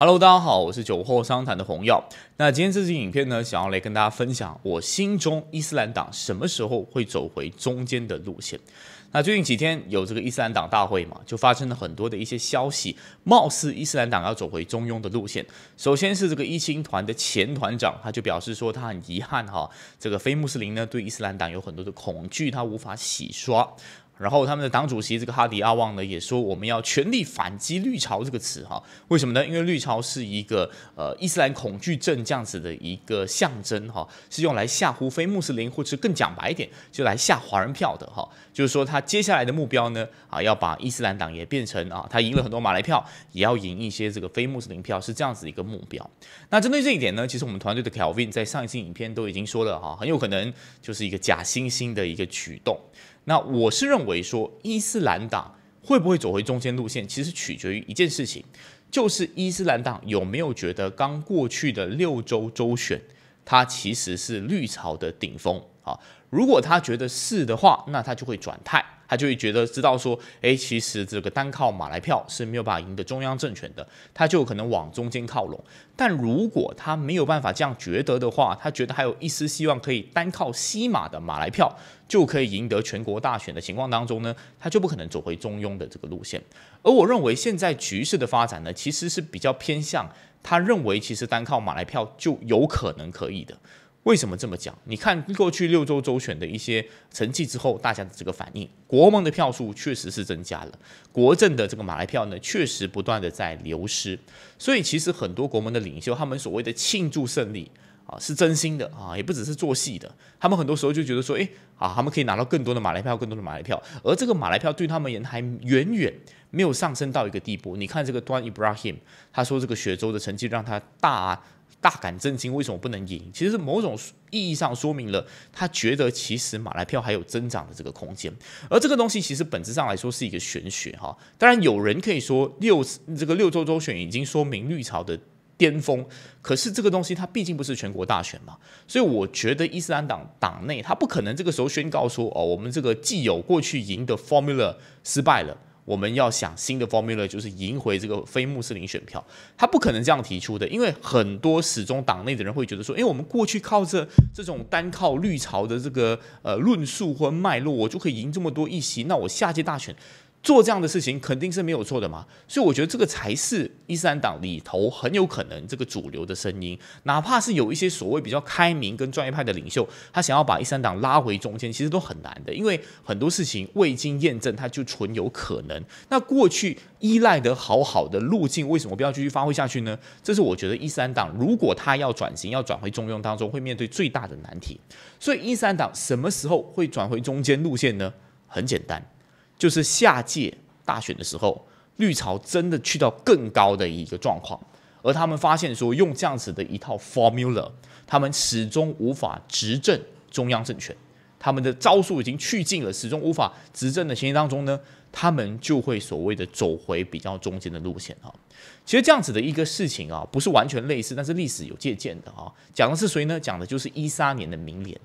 Hello，大家好，我是酒后商谈的红药。那今天这支影片呢，想要来跟大家分享我心中伊斯兰党什么时候会走回中间的路线。那最近几天有这个伊斯兰党大会嘛，就发生了很多的一些消息，貌似伊斯兰党要走回中庸的路线。首先是这个一星团的前团长，他就表示说他很遗憾哈，这个非穆斯林呢对伊斯兰党有很多的恐惧，他无法洗刷。然后他们的党主席这个哈迪阿旺呢也说，我们要全力反击“绿潮”这个词，哈，为什么呢？因为“绿潮”是一个呃伊斯兰恐惧症这样子的一个象征，哈，是用来吓唬非穆斯林，或者更讲白一点，就来吓华人票的，哈。就是说，他接下来的目标呢，啊，要把伊斯兰党也变成啊，他赢了很多马来票，也要赢一些这个非穆斯林票，是这样子一个目标。那针对这一点呢，其实我们团队的 Kelvin 在上一期影片都已经说了，哈，很有可能就是一个假惺惺的一个举动。那我是认为说，伊斯兰党会不会走回中间路线，其实取决于一件事情，就是伊斯兰党有没有觉得刚过去的六州州选，它其实是绿潮的顶峰。啊，如果他觉得是的话，那他就会转态，他就会觉得知道说，哎，其实这个单靠马来票是没有办法赢得中央政权的，他就可能往中间靠拢。但如果他没有办法这样觉得的话，他觉得还有一丝希望可以单靠西马的马来票就可以赢得全国大选的情况当中呢，他就不可能走回中庸的这个路线。而我认为现在局势的发展呢，其实是比较偏向他认为其实单靠马来票就有可能可以的。为什么这么讲？你看过去六周周选的一些成绩之后，大家的这个反应，国盟的票数确实是增加了，国政的这个马来票呢，确实不断的在流失，所以其实很多国盟的领袖，他们所谓的庆祝胜利。啊，是真心的啊，也不只是做戏的。他们很多时候就觉得说，哎，啊，他们可以拿到更多的马来票，更多的马来票。而这个马来票对他们也还远远没有上升到一个地步。你看这个端伊 h i m 他说这个雪州的成绩让他大大感震惊，为什么不能赢？其实是某种意义上说明了他觉得其实马来票还有增长的这个空间。而这个东西其实本质上来说是一个玄学哈。当然有人可以说六这个六州州选已经说明绿潮的。巅峰，可是这个东西它毕竟不是全国大选嘛，所以我觉得伊斯兰党党内他不可能这个时候宣告说哦，我们这个既有过去赢的 formula 失败了，我们要想新的 formula 就是赢回这个非穆斯林选票，他不可能这样提出的，因为很多始终党内的人会觉得说，诶，我们过去靠着这种单靠绿潮的这个呃论述或脉络，我就可以赢这么多议席，那我下届大选。做这样的事情肯定是没有错的嘛，所以我觉得这个才是一三党里头很有可能这个主流的声音，哪怕是有一些所谓比较开明跟专业派的领袖，他想要把一三党拉回中间，其实都很难的，因为很多事情未经验证，它就存有可能。那过去依赖的好好的路径，为什么不要继续发挥下去呢？这是我觉得一三党如果他要转型，要转回中庸当中会面对最大的难题。所以一三党什么时候会转回中间路线呢？很简单。就是下届大选的时候，绿潮真的去到更高的一个状况，而他们发现说，用这样子的一套 formula，他们始终无法执政中央政权，他们的招数已经去尽了，始终无法执政的情当中呢，他们就会所谓的走回比较中间的路线啊。其实这样子的一个事情啊，不是完全类似，但是历史有借鉴的啊。讲的是谁呢？讲的就是一三年的明年。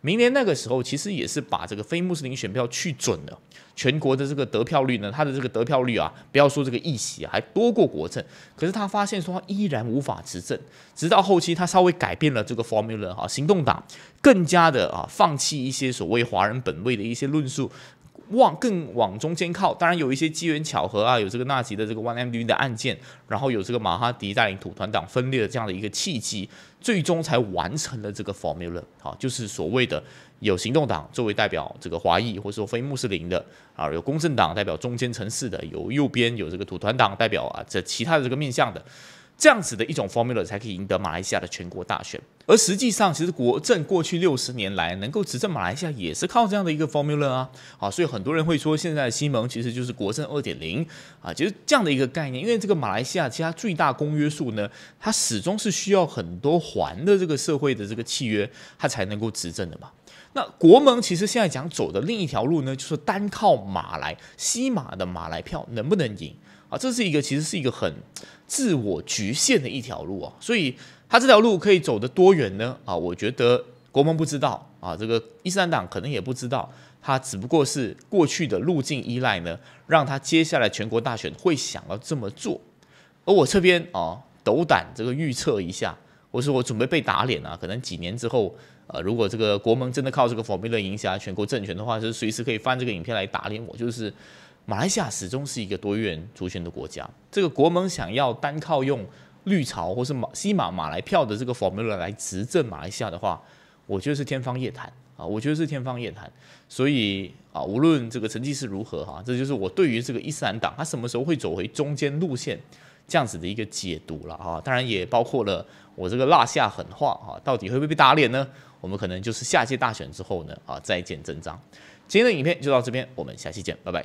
明年那个时候，其实也是把这个非穆斯林选票去准了，全国的这个得票率呢，他的这个得票率啊，不要说这个议席还多过国政，可是他发现说依然无法执政，直到后期他稍微改变了这个 formula 哈，行动党更加的啊，放弃一些所谓华人本位的一些论述。往更往中间靠，当然有一些机缘巧合啊，有这个纳吉的这个 one M D 的案件，然后有这个马哈迪带领土团党分裂的这样的一个契机，最终才完成了这个 formula 啊，就是所谓的有行动党作为代表这个华裔或者说非穆斯林的啊，有公正党代表中间城市的，有右边有这个土团党代表啊这其他的这个面向的。这样子的一种 formula 才可以赢得马来西亚的全国大选，而实际上，其实国政过去六十年来能够执政马来西亚也是靠这样的一个 formula 啊，啊，所以很多人会说，现在的西蒙其实就是国政二点零啊，其实这样的一个概念，因为这个马来西亚其实最大公约数呢，它始终是需要很多环的这个社会的这个契约，它才能够执政的嘛。那国盟其实现在讲走的另一条路呢，就是单靠马来西马的马来票能不能赢啊？这是一个其实是一个很自我局限的一条路啊，所以他这条路可以走得多远呢？啊，我觉得国盟不知道啊，这个伊斯兰党可能也不知道，他只不过是过去的路径依赖呢，让他接下来全国大选会想要这么做。而我这边啊，斗胆这个预测一下。我说我准备被打脸啊！可能几年之后，呃，如果这个国盟真的靠这个 Formula 影响全国政权的话，是随时可以翻这个影片来打脸我。就是马来西亚始终是一个多元族群的国家，这个国盟想要单靠用绿潮或是马西马马来票的这个 Formula 来执政马来西亚的话，我觉得是天方夜谭啊！我觉得是天方夜谭。所以啊，无论这个成绩是如何哈，这就是我对于这个伊斯兰党，他什么时候会走回中间路线。这样子的一个解读了啊，当然也包括了我这个落下狠话啊，到底会不会被打脸呢？我们可能就是下届大选之后呢啊，再见真章。今天的影片就到这边，我们下期见，拜拜。